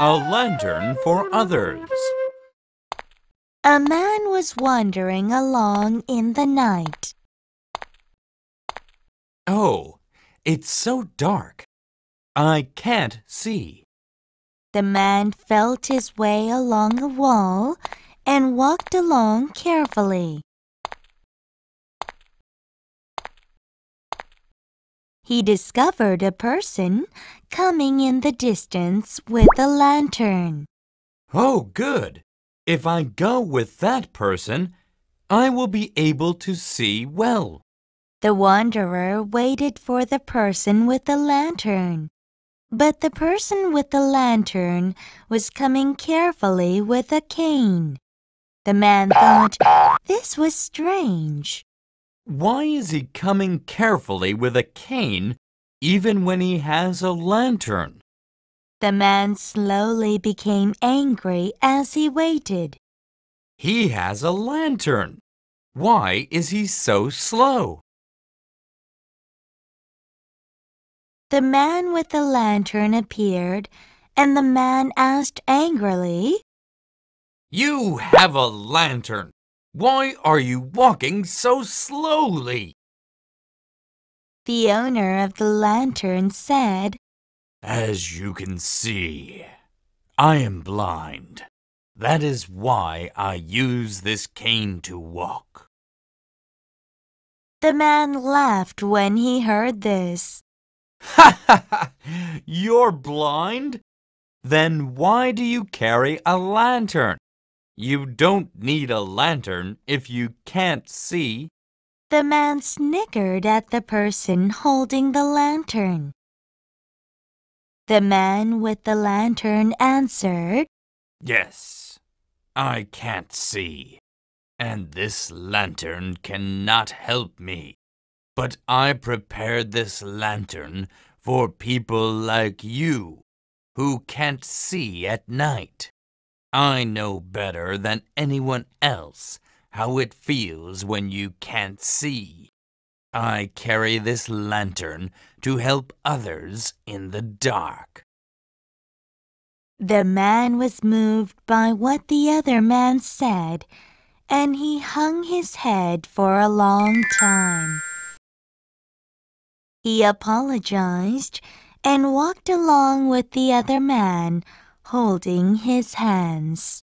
A lantern for others. A man was wandering along in the night. Oh, it's so dark. I can't see. The man felt his way along a wall and walked along carefully. he discovered a person coming in the distance with a lantern. Oh, good. If I go with that person, I will be able to see well. The wanderer waited for the person with the lantern. But the person with the lantern was coming carefully with a cane. The man thought this was strange. Why is he coming carefully with a cane even when he has a lantern? The man slowly became angry as he waited. He has a lantern. Why is he so slow? The man with the lantern appeared, and the man asked angrily, You have a lantern. Why are you walking so slowly? The owner of the lantern said, As you can see, I am blind. That is why I use this cane to walk. The man laughed when he heard this. Ha ha ha! You're blind? Then why do you carry a lantern? You don't need a lantern if you can't see. The man snickered at the person holding the lantern. The man with the lantern answered, Yes, I can't see, and this lantern cannot help me. But I prepared this lantern for people like you who can't see at night. I know better than anyone else how it feels when you can't see. I carry this lantern to help others in the dark. The man was moved by what the other man said, and he hung his head for a long time. He apologized and walked along with the other man holding his hands.